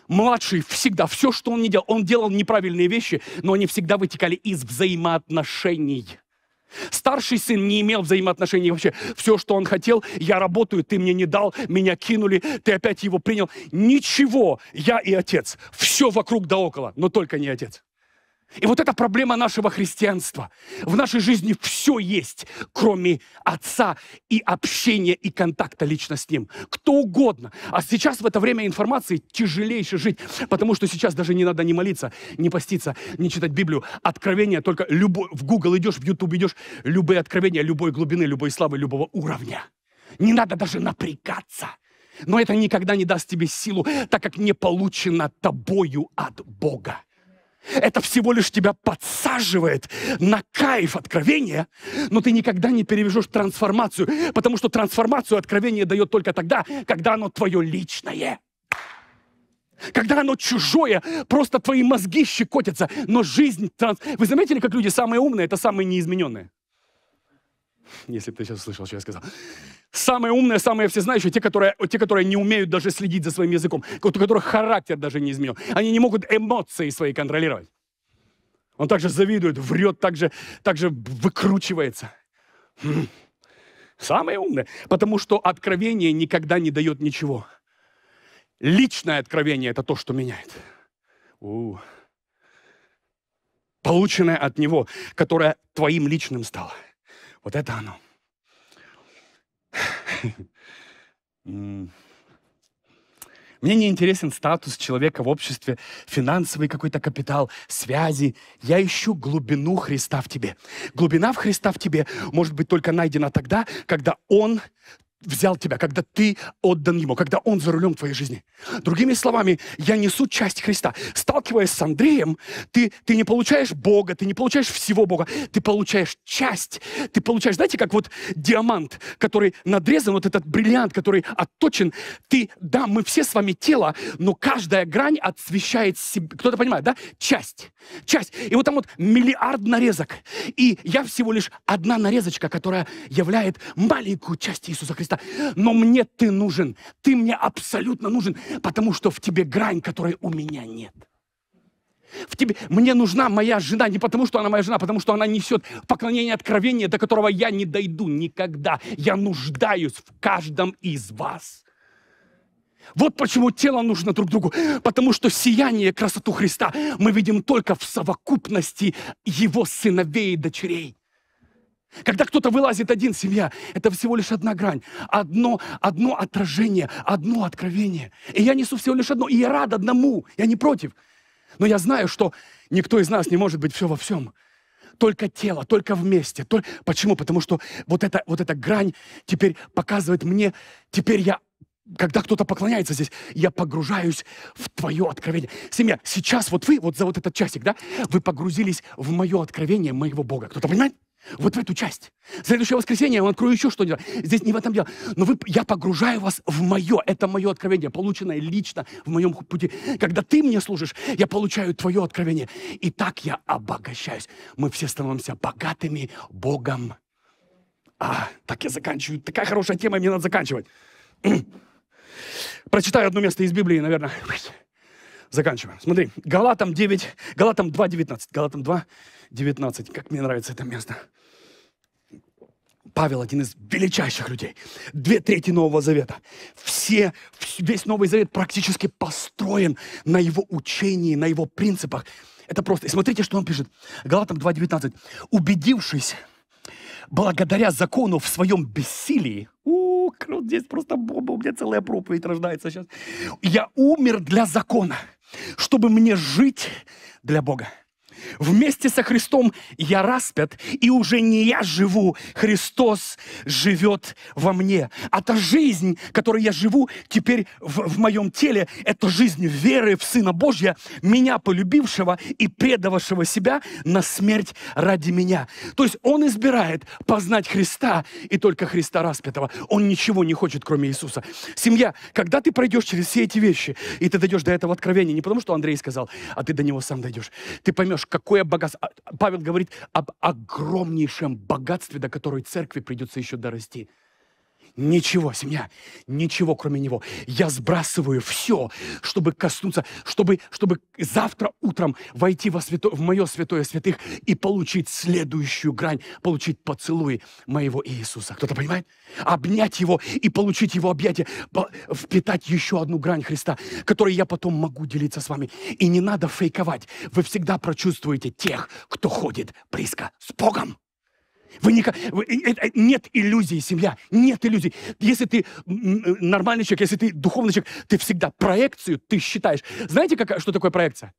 Младший всегда, все, что он не делал, он делал неправильные вещи, но они всегда вытекали из взаимоотношений. Старший сын не имел взаимоотношений вообще. Все, что он хотел, я работаю, ты мне не дал, меня кинули, ты опять его принял. Ничего, я и отец. Все вокруг да около, но только не отец. И вот эта проблема нашего христианства. В нашей жизни все есть, кроме Отца и общения и контакта лично с Ним. Кто угодно. А сейчас в это время информации тяжелейше жить, потому что сейчас даже не надо не молиться, не поститься, не читать Библию. Откровения только любой, в Google идешь, в YouTube идешь, любые откровения любой глубины, любой славы, любого уровня. Не надо даже напрягаться. Но это никогда не даст тебе силу, так как не получено тобою от Бога. Это всего лишь тебя подсаживает на кайф откровения, но ты никогда не перевяжешь трансформацию, потому что трансформацию откровение дает только тогда, когда оно твое личное. Когда оно чужое, просто твои мозги щекотятся, но жизнь... Транс... Вы заметили, как люди самые умные, это самые неизмененные? Если бы ты сейчас слышал, что я сказал. Самые умные, самые всезнающие, те которые, те, которые не умеют даже следить за своим языком, у которых характер даже не изменил, Они не могут эмоции свои контролировать. Он также завидует, врет, также, также выкручивается. Хм. Самые умные. Потому что откровение никогда не дает ничего. Личное откровение – это то, что меняет. У -у. Полученное от него, которое твоим личным стало – вот это оно. Мне не интересен статус человека в обществе, финансовый какой-то капитал, связи. Я ищу глубину Христа в тебе. Глубина в Христа в тебе может быть только найдена тогда, когда Он взял тебя, когда ты отдан Ему, когда Он за рулем твоей жизни. Другими словами, я несу часть Христа. Сталкиваясь с Андреем, ты, ты не получаешь Бога, ты не получаешь всего Бога, ты получаешь часть. Ты получаешь, знаете, как вот диамант, который надрезан, вот этот бриллиант, который отточен. Ты, да, мы все с вами тело, но каждая грань отсвещает себе, кто-то понимает, да? Часть. Часть. И вот там вот миллиард нарезок. И я всего лишь одна нарезочка, которая являет маленькую часть Иисуса Христа сердца, но мне ты нужен, ты мне абсолютно нужен, потому что в тебе грань, которой у меня нет. В тебе, мне нужна моя жена не потому, что она моя жена, а потому что она несет поклонение откровение, до которого я не дойду никогда. Я нуждаюсь в каждом из вас. Вот почему тело нужно друг другу. Потому что сияние, красоту Христа мы видим только в совокупности Его сыновей и дочерей. Когда кто-то вылазит один, семья, это всего лишь одна грань, одно, одно отражение, одно откровение. И я несу всего лишь одно, и я рад одному, я не против. Но я знаю, что никто из нас не может быть все во всем. Только тело, только вместе. Только... Почему? Потому что вот эта, вот эта грань теперь показывает мне, теперь я когда кто-то поклоняется здесь, я погружаюсь в твое откровение. Семья, сейчас вот вы, вот за вот этот часик, да, вы погрузились в мое откровение моего Бога. Кто-то понимает? Вот в эту часть. следующее воскресенье я вам открою еще что-нибудь. Здесь не в этом дело. Но вы, я погружаю вас в мое. Это мое откровение, полученное лично в моем пути. Когда ты мне служишь, я получаю твое откровение. И так я обогащаюсь. Мы все становимся богатыми Богом. А, так я заканчиваю. Такая хорошая тема, мне надо заканчивать. Прочитаю одно место из Библии, наверное. Заканчиваем. Смотри, Галатам 9, Галатам 2, 19. Галатам 2, 19. Как мне нравится это место. Павел один из величайших людей. Две трети Нового Завета. Все, весь Новый Завет практически построен на его учении, на его принципах. Это просто. И смотрите, что он пишет. Галатам 2.19. Убедившись, благодаря закону в своем бессилии, у, круто, здесь просто бомба, у меня целая проповедь рождается сейчас. Я умер для закона, чтобы мне жить для Бога. Вместе со Христом я распят, и уже не я живу, Христос живет во мне. А та жизнь, которой я живу теперь в, в моем теле, это жизнь веры в Сына Божья, меня полюбившего и предавшего себя на смерть ради меня. То есть он избирает познать Христа и только Христа распятого. Он ничего не хочет, кроме Иисуса. Семья, когда ты пройдешь через все эти вещи, и ты дойдешь до этого откровения, не потому что Андрей сказал, а ты до него сам дойдешь, ты поймешь, какое богатство. А, Павел говорит об огромнейшем богатстве, до которой церкви придется еще дорасти. Ничего, семья, ничего кроме него. Я сбрасываю все, чтобы коснуться, чтобы, чтобы завтра утром войти во свято, в мое святое святых и получить следующую грань, получить поцелуй моего Иисуса. Кто-то понимает? Обнять его и получить его объятие, впитать еще одну грань Христа, которой я потом могу делиться с вами. И не надо фейковать. Вы всегда прочувствуете тех, кто ходит близко с Богом. Вы не, вы, э, нет иллюзий, семья, нет иллюзий. Если ты нормальный человек, если ты духовный человек, ты всегда проекцию ты считаешь. Знаете, как, что такое проекция?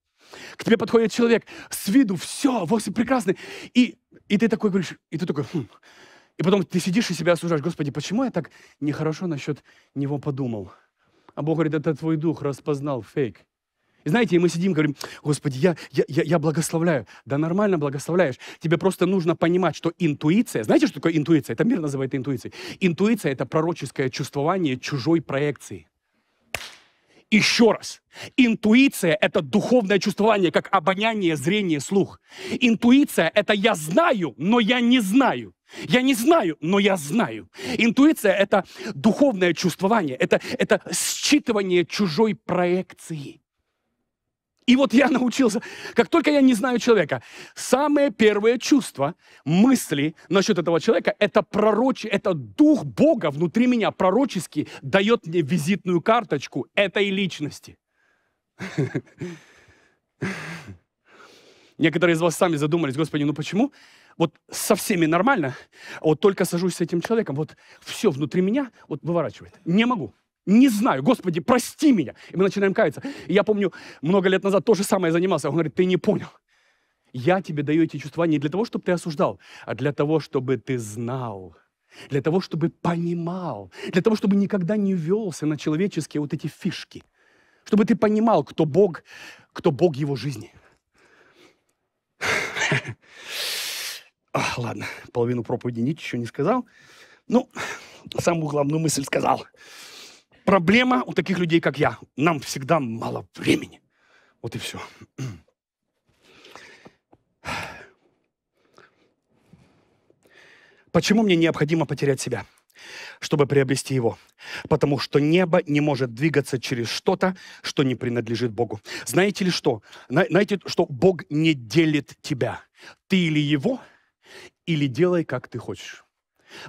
К тебе подходит человек, с виду все, вовсе прекрасный, и, и ты такой говоришь, и ты такой, хм. и потом ты сидишь и себя осуждаешь, Господи, почему я так нехорошо насчет него подумал? А Бог говорит, это твой дух распознал фейк. И знаете, мы сидим и говорим, Господи, я, я, я, я благословляю. Да нормально благословляешь. Тебе просто нужно понимать, что интуиция, знаете, что такое интуиция? Это мир называет интуицией. Интуиция – это пророческое чувствование чужой проекции. Еще раз. Интуиция – это духовное чувствование, как обоняние, зрение, слух. Интуиция – это я знаю, но я не знаю. Я не знаю, но я знаю. Интуиция – это духовное чувствование, это, это считывание чужой проекции. И вот я научился, как только я не знаю человека, самое первое чувство, мысли насчет этого человека, это пророче, это дух Бога внутри меня пророчески дает мне визитную карточку этой личности. Некоторые из вас сами задумались, Господи, ну почему? Вот со всеми нормально, а вот только сажусь с этим человеком, вот все внутри меня вот выворачивает. Не могу. Не знаю, Господи, прости меня. И мы начинаем каяться. И я помню, много лет назад то же самое занимался. Он говорит, ты не понял. Я тебе даю эти чувства не для того, чтобы ты осуждал, а для того, чтобы ты знал, для того, чтобы понимал, для того, чтобы никогда не велся на человеческие вот эти фишки, чтобы ты понимал, кто Бог, кто Бог его жизни. Ладно, половину проповеди ничего не сказал. Ну, самую главную мысль сказал. Проблема у таких людей, как я. Нам всегда мало времени. Вот и все. Почему мне необходимо потерять себя, чтобы приобрести его? Потому что небо не может двигаться через что-то, что не принадлежит Богу. Знаете ли что? Знаете, что Бог не делит тебя. Ты или его, или делай, как ты хочешь.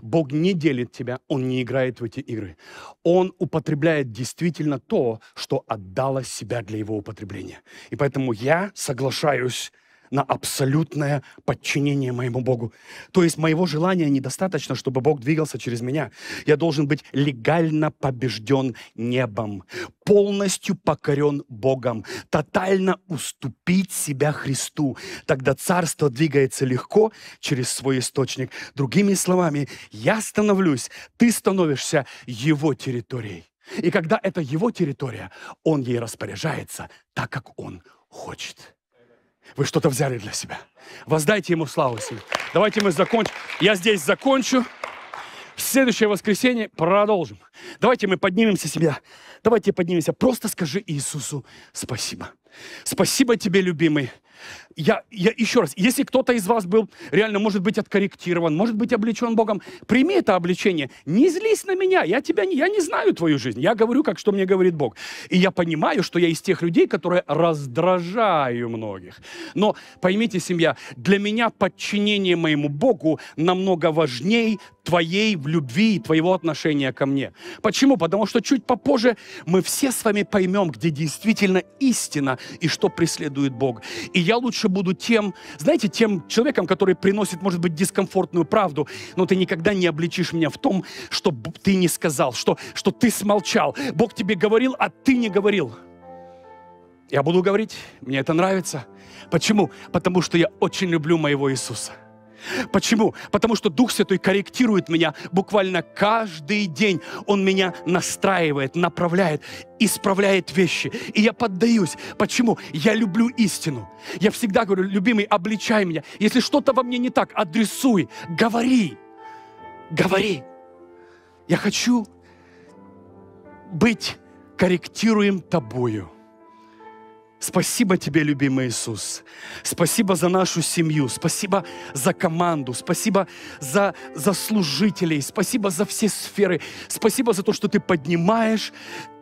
Бог не делит тебя, Он не играет в эти игры. Он употребляет действительно то, что отдало себя для Его употребления. И поэтому я соглашаюсь на абсолютное подчинение моему Богу. То есть моего желания недостаточно, чтобы Бог двигался через меня. Я должен быть легально побежден небом, полностью покорен Богом, тотально уступить себя Христу. Тогда царство двигается легко через свой источник. Другими словами, я становлюсь, ты становишься его территорией. И когда это его территория, он ей распоряжается так, как он хочет. Вы что-то взяли для себя. Воздайте Ему славу себе. Давайте мы закончим. Я здесь закончу. В следующее воскресенье продолжим. Давайте мы поднимемся себя. Давайте поднимемся. Просто скажи Иисусу спасибо. Спасибо тебе, любимый. Я, я еще раз, если кто-то из вас был реально, может быть, откорректирован, может быть, облечен Богом, прими это обличение. Не злись на меня, я тебя не, я не знаю твою жизнь. Я говорю, как что мне говорит Бог. И я понимаю, что я из тех людей, которые раздражаю многих. Но поймите, семья, для меня подчинение моему Богу намного важней твоей в любви и твоего отношения ко мне. Почему? Потому что чуть попозже мы все с вами поймем, где действительно истина и что преследует Бог. И я лучше буду тем, знаете, тем человеком, который приносит, может быть, дискомфортную правду, но ты никогда не обличишь меня в том, что ты не сказал, что, что ты смолчал. Бог тебе говорил, а ты не говорил. Я буду говорить, мне это нравится. Почему? Потому что я очень люблю моего Иисуса. Почему? Потому что Дух Святой корректирует меня буквально каждый день. Он меня настраивает, направляет, исправляет вещи. И я поддаюсь. Почему? Я люблю истину. Я всегда говорю, любимый, обличай меня. Если что-то во мне не так, адресуй, говори. Говори. Я хочу быть корректируем тобою. Спасибо тебе, любимый Иисус. Спасибо за нашу семью. Спасибо за команду. Спасибо за, за служителей. Спасибо за все сферы. Спасибо за то, что ты поднимаешь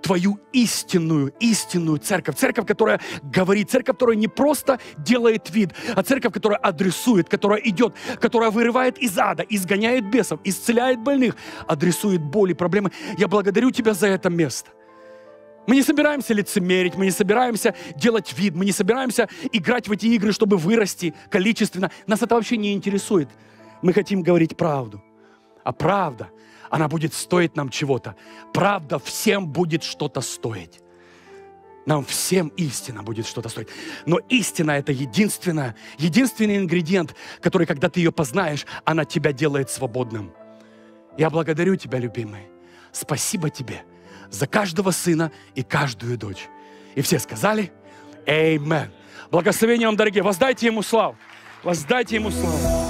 твою истинную, истинную церковь. Церковь, которая говорит, церковь, которая не просто делает вид, а церковь, которая адресует, которая идет, которая вырывает из ада, изгоняет бесов, исцеляет больных, адресует боли, проблемы. Я благодарю тебя за это место. Мы не собираемся лицемерить, мы не собираемся делать вид, мы не собираемся играть в эти игры, чтобы вырасти количественно. Нас это вообще не интересует. Мы хотим говорить правду. А правда, она будет стоить нам чего-то. Правда всем будет что-то стоить. Нам всем истина будет что-то стоить. Но истина — это единственная, единственный ингредиент, который, когда ты ее познаешь, она тебя делает свободным. Я благодарю тебя, любимый. Спасибо тебе — за каждого сына и каждую дочь. И все сказали «Эймен». Благословение вам, дорогие. Воздайте Ему славу. Воздайте Ему славу.